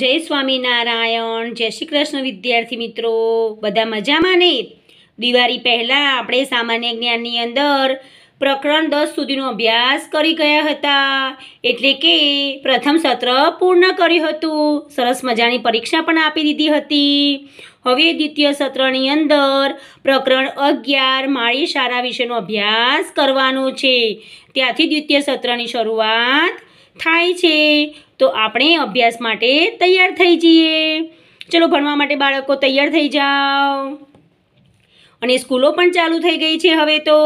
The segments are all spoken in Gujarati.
જય સ્વામિનારાયણ જય શ્રી કૃષ્ણ વિદ્યાર્થી મિત્રો બધા મજામાં ને દિવાળી પહેલાં આપણે સામાન્ય જ્ઞાનની અંદર પ્રકરણ દસ સુધીનો અભ્યાસ કરી ગયા હતા એટલે કે પ્રથમ સત્ર પૂર્ણ કર્યું હતું સરસ મજાની પરીક્ષા પણ આપી દીધી હતી હવે દ્વિતીય સત્રની અંદર પ્રકરણ અગિયાર માળી શાળા વિશેનો અભ્યાસ કરવાનો છે ત્યાંથી દ્વિતીય સત્રની શરૂઆત થાય છે તો આપણે અભ્યાસ માટે તૈયાર થઈ જઈએ ચલો ભણવા માટે બાળકો તૈયાર થઈ જાઓ અને સ્કૂલો પણ ચાલુ થઈ ગઈ છે હવે તો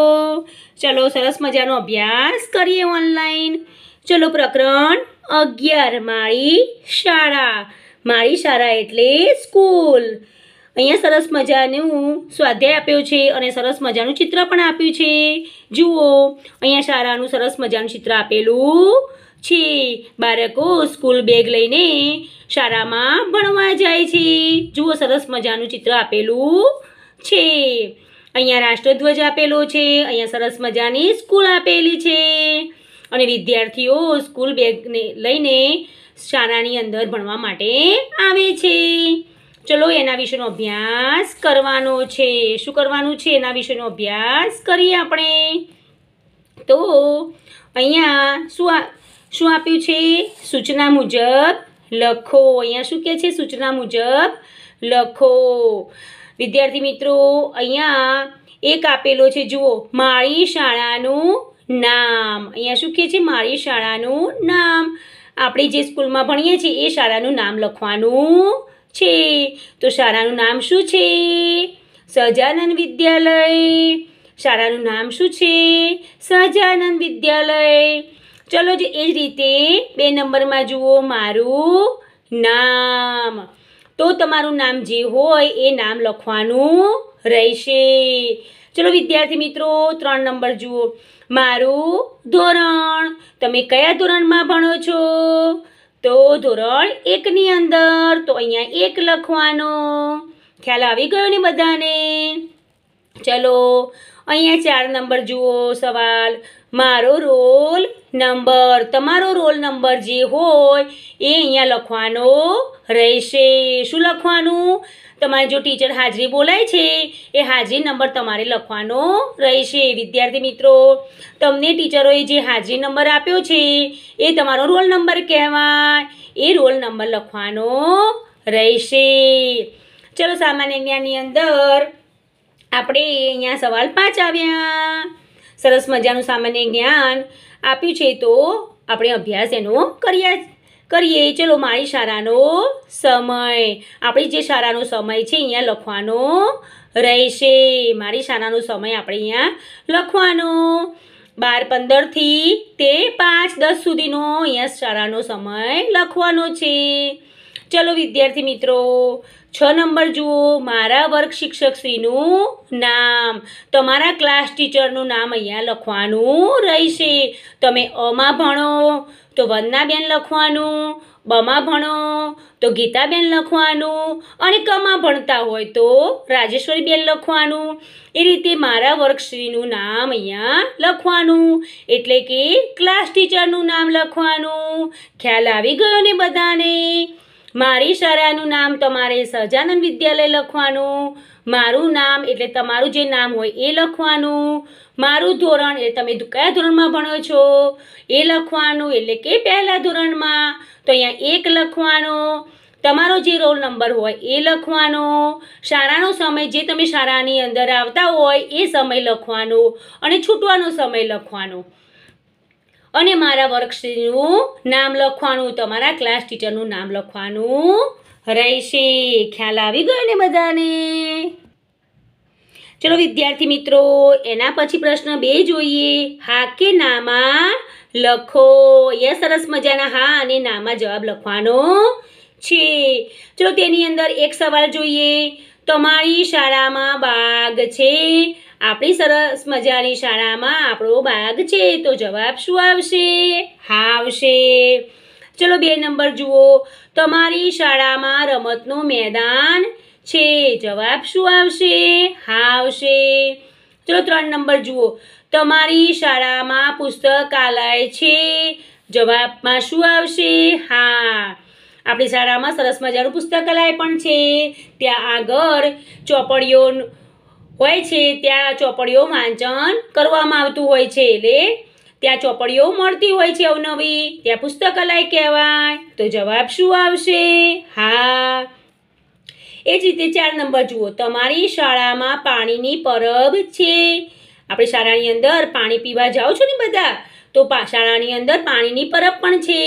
ચલો સરસ મજાનો અભ્યાસ કરીએ ઓનલાઈન ચલો પ્રકરણ અગિયાર મારી શાળા મારી શાળા એટલે સ્કૂલ અહીંયા સરસ મજાનું સ્વાધ્યાય આપ્યો છે અને સરસ મજાનું ચિત્ર પણ આપ્યું છે જુઓ અહીંયા શાળાનું સરસ મજાનું ચિત્ર આપેલું છે બાળકો સ્કૂલ બેગ લઈને શાળામાં ભણવા જાય છે જુઓ સરસ મજાનું ચિત્ર આપેલું છે અહીંયા રાષ્ટ્રધ્વજ આપેલો છે અહીંયા સરસ મજાની સ્કૂલ આપેલી છે અને વિદ્યાર્થીઓ સ્કૂલ બેગને લઈને શાળાની અંદર ભણવા માટે આવે છે ચલો એના વિશેનો અભ્યાસ કરવાનો છે શું કરવાનું છે એના વિશેનો અભ્યાસ કરીએ આપણે તો અહીંયા શું શું આપ્યું છે સૂચના મુજબ લખો અહીંયા શું કહે છે સૂચના મુજબ લખો વિદ્યાર્થી મિત્રો અહીંયા એક આપેલો છે જુઓ મારી શાળાનું નામ અહીંયા શું કહે છે મારી શાળાનું નામ આપણે જે સ્કૂલમાં ભણીએ છીએ એ શાળાનું નામ લખવાનું છે તો શાળાનું નામ શું છે સહજાનંદ વિદ્યાલય શાળાનું નામ શું છે સહજાનંદ વિદ્યાલય ચલો જ એ જ રીતે બે નંબરમાં જુઓ મારું નામ તો તમારું નામ જે હોય એ નામ લખવાનું રહેશે ચલો વિદ્યાર્થી મિત્રો ત્રણ નંબર જુઓ મારું ધોરણ તમે કયા ધોરણમાં ભણો છો તો ધોરણ એકની અંદર તો અહીંયા એક લખવાનો ખ્યાલ આવી ગયો ને બધાને ચલો અહીંયા ચાર નંબર જુઓ સવાલ મારો રોલ નંબર તમારો રોલ નંબર જે હોય એ અહીંયા લખવાનો રહેશે શું લખવાનું તમારે જો ટીચર હાજરી બોલાય છે એ હાજરી નંબર તમારે લખવાનો રહેશે વિદ્યાર્થી મિત્રો તમને ટીચરોએ જે હાજરી નંબર આપ્યો છે એ તમારો રોલ નંબર કહેવાય એ રોલ નંબર લખવાનો રહેશે ચલો સામાન્ય જ્ઞાનની અંદર આપણે અહીંયા સવાલ પાંચ આવ્યા સરસ મજાનું સામાન્ય જ્ઞાન આપ્યું છે તો આપણે અભ્યાસ એનો કરીએ કરીએ ચલો મારી શાળાનો સમય આપણે જે શાળાનો સમય છે અહીંયા લખવાનો રહેશે મારી શાળાનો સમય આપણે અહીંયા લખવાનો બાર પંદરથી તે પાંચ દસ સુધીનો અહીંયા શાળાનો સમય લખવાનો છે ચલો વિદ્યાર્થી મિત્રો છ નંબર જુઓ મારા વર્ગ શિક્ષકશ્રીનું નામ તમારા ક્લાસ ટીચરનું નામ અહીંયા લખવાનું રહેશે તમે અમાં ભણો તો વંદનાબેન લખવાનું બમાં ભણો તો ગીતાબેન લખવાનું અને કમાં ભણતા હોય તો રાજેશ્વરીબેન લખવાનું એ રીતે મારા વર્ગશ્રીનું નામ અહીંયા લખવાનું એટલે કે ક્લાસ ટીચરનું નામ લખવાનું ખ્યાલ આવી ગયો ને બધાને મારી શાળાનું નામ તમારે સહજાનંદ વિદ્યાલય લખવાનું મારું નામ એટલે તમારું જે નામ હોય એ લખવાનું મારું ધોરણ એટલે તમે કયા ધોરણમાં ભણો છો એ લખવાનું એટલે કે પહેલાં ધોરણમાં તો અહીંયા એક લખવાનો તમારો જે રોલ નંબર હોય એ લખવાનો શાળાનો સમય જે તમે શાળાની અંદર આવતા હોય એ સમય લખવાનો અને છૂટવાનો સમય લખવાનો અને મારા વર્કશીટનું નામ લખવાનું તમારા ક્લાસ ટીચરનું નામ લખવાનું રહેશે ખ્યાલ આવી ગયો ને બધાને ચલો વિદ્યાર્થી મિત્રો એના પછી પ્રશ્ન બે જોઈએ હા કે નામાં લખો એ સરસ મજાના હા અને નામાં જવાબ લખવાનો છે ચલો તેની અંદર એક સવાલ જોઈએ તમારી શાળામાં બાગ છે આપણી સરસ મજાની શાળામાં આપણો બાગ છે તો જવાબ શું આવશે હા આવશે ચલો બે નંબર જુઓ તમારી શાળામાં રમતનું મેદાન છે જવાબ શું આવશે હા આવશે ચલો ત્રણ નંબર જુઓ તમારી શાળામાં પુસ્તકાલય છે જવાબમાં શું આવશે હા આપણી શાળામાં સરસ મજાનું પુસ્તકાલય પણ છે ત્યાં આગળ ચોપડીઓ હોય છે ત્યાં ચોપડીઓ વાંચન કરવામાં આવતું હોય છે એટલે ત્યાં ચોપડીઓ મળતી હોય છે અવનવી ત્યાં પુસ્તકાલય કહેવાય તો જવાબ શું આવશે હા એ જ રીતે ચાર નંબર જુઓ તમારી શાળામાં પાણીની પરબ છે આપણે શાળાની અંદર પાણી પીવા જાઓ છો ને બધા તો શાળાની અંદર પાણીની પરબ પણ છે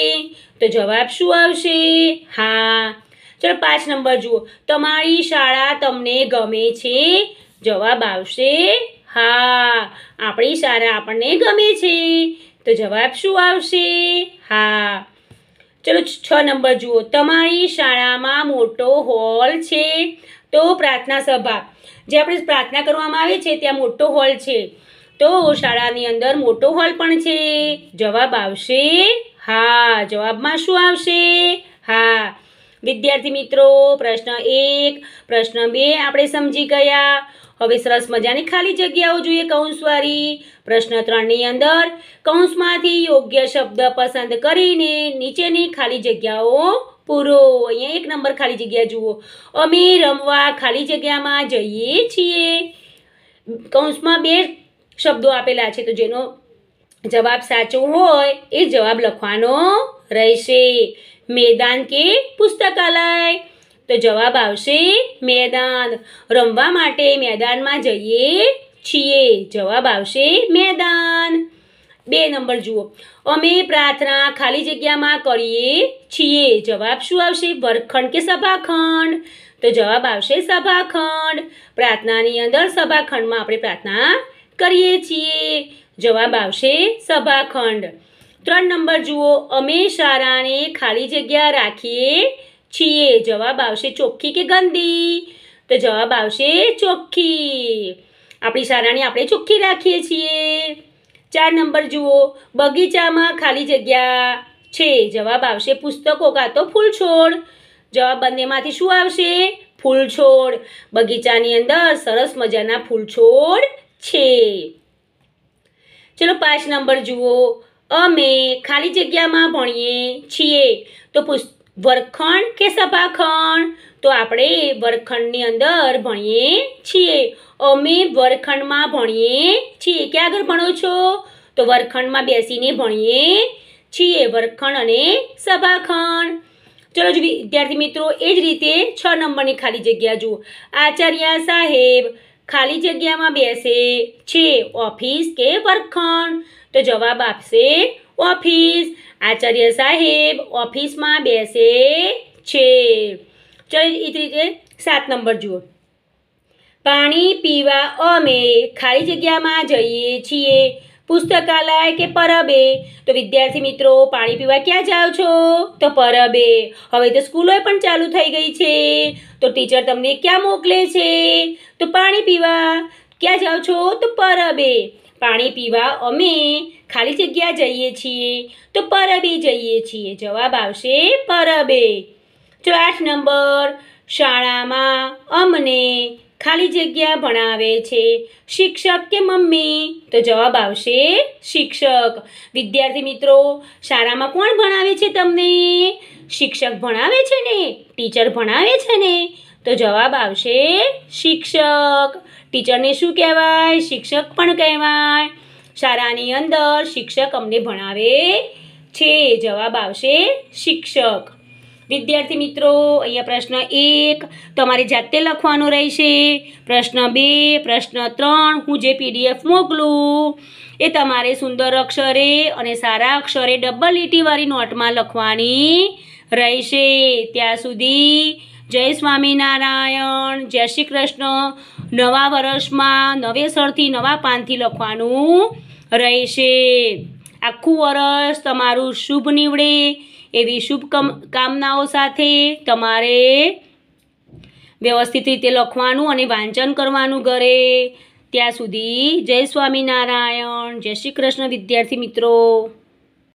તો જવાબ શું આવશે હા ચાલો પાંચ નંબર જુઓ તમારી શાળા તમને ગમે છે જવાબ આવશે હા આપણી શાળા આપણને ગમે છે તો જવાબ શું આવશે હા ચલો છ નંબર જુઓ તમારી શાળામાં મોટો હોલ છે તો પ્રાર્થના સભા જે આપણે પ્રાર્થના કરવામાં આવે છે ત્યાં મોટો હોલ છે તો શાળાની અંદર મોટો હોલ પણ છે જવાબ આવશે હા જવાબમાં શું આવશે હા વિદ્યાર્થી મિત્રો પ્રશ્ન એક પ્રશ્ન બે આપણે સમજી ગયા હવે સરસ મજાની ખાલી જગ્યાઓ જોઈએ કૌંસવાળી પ્રશ્ન ત્રણની અંદર કૌંસમાંથી યોગ્ય શબ્દ પસંદ કરીને નીચેની ખાલી જગ્યાઓ પૂરો અહીંયા એક નંબર ખાલી જગ્યા જુઓ અમે રમવા ખાલી જગ્યામાં જઈએ છીએ કૌંસમાં બે શબ્દો આપેલા છે તો જેનો જવાબ સાચો હોય એ જવાબ લખવાનો રહેશે મેદાન કે પુસ્તકાલય તો જવાબ આવશે મેદાન રમવા માટે મેદાનમાં જઈએ છીએ જવાબ આવશે મેદાન બે નંબર જુઓ અમે પ્રાર્થના ખાલી જગ્યામાં કરીએ છીએ જવાબ શું આવશે વર્ગખંડ કે સભાખંડ તો જવાબ આવશે સભાખંડ પ્રાર્થનાની અંદર સભાખંડમાં આપણે પ્રાર્થના કરીએ છીએ જવાબ આવશે સભાખંડ ત્રણ નંબર જુઓ અમે શાળાને ખાલી જગ્યા રાખીએ છીએ જવાબ આવશે ચોખ્ખી કે ગંદી તો જવાબ આવશે ચોખ્ખી આપણી શાળાને આપણે ચોખ્ખી રાખીએ છીએ ચાર નંબર જુઓ બગીચામાં ખાલી જગ્યા છે જવાબ આવશે પુસ્તકો કાં તો ફૂલ છોડ જવાબ બંનેમાંથી શું આવશે ફૂલ છોડ બગીચાની અંદર સરસ મજાના ફૂલ છોડ છે ચલો પાંચ નંબર જુઓ અમે ખાલી જગ્યામાં ભણીએ છીએ તો પુસ્ત વર્ગખંડ કે સભાખંડ તો આપણે વર્ખંડની અંદર ભણીએ છીએ અમે વર્ગખંડમાં ભણીએ છીએ ક્યાં આગળ ભણો છો તો વર્ખંડમાં બેસીને ભણીએ છીએ વર્ખંડ અને સભાખંડ ચલો જો વિદ્યાર્થી મિત્રો એ જ રીતે છ નંબરની ખાલી જગ્યા જુઓ આચાર્ય સાહેબ ખાલી જગ્યામાં બેસે છે ઓફિસ કે વર્ગખંડ તો જવાબ આપશે ઓફિસ આચાર્ય સાહેબ ઓફિસમાં બેસે છે ચલો એ રીતે સાત નંબર જુઓ પાણી પીવા અમે ખાલી જગ્યામાં જઈએ છીએ પુસ્તકાલય કે પરબે તો વિદ્યાર્થી મિત્રો પાણી પીવા ક્યાં જાઓ છો તો પરબે હવે તો સ્કૂલો પણ ચાલુ થઈ ગઈ છે તો ટીચર તમને ક્યાં મોકલે છે તો પાણી પીવા ક્યાં જાઓ છો તો પરબે પાણી પીવા અમે ખાલી જગ્યા જઈએ છીએ તો પરબે જઈએ છીએ જવાબ આવશે પરબે જો આઠ નંબર શાળામાં અમને ખાલી જગ્યા ભણાવે છે શિક્ષક કે મમ્મી તો જવાબ આવશે શિક્ષક વિદ્યાર્થી મિત્રો શાળામાં કોણ ભણાવે છે તમને શિક્ષક ભણાવે છે ને ટીચર ભણાવે છે ને તો જવાબ આવશે શિક્ષક ટીચરને શું કહેવાય શિક્ષક પણ કહેવાય શાળાની અંદર શિક્ષક અમને ભણાવે છે જવાબ આવશે શિક્ષક વિદ્યાર્થી મિત્રો અહીંયા પ્રશ્ન એક તમારે જાતે લખવાનો રહેશે પ્રશ્ન બે પ્રશ્ન ત્રણ હું જે પીડીએફ મોકલું એ તમારે સુંદર અક્ષરે અને સારા અક્ષરે ડબલ લીટીવાળી e નોટમાં લખવાની રહેશે ત્યાં સુધી જય સ્વામિનારાયણ જય શ્રી કૃષ્ણ નવા વર્ષમાં નવેસરથી નવા પાનથી લખવાનું રહેશે આખું વર્ષ તમારું શુભ નીવડે એવી શુભ કામનાઓ સાથે તમારે વ્યવસ્થિત રીતે લખવાનું અને વાંચન કરવાનું ઘરે ત્યાં સુધી જય સ્વામિનારાયણ જય શ્રી કૃષ્ણ વિદ્યાર્થી મિત્રો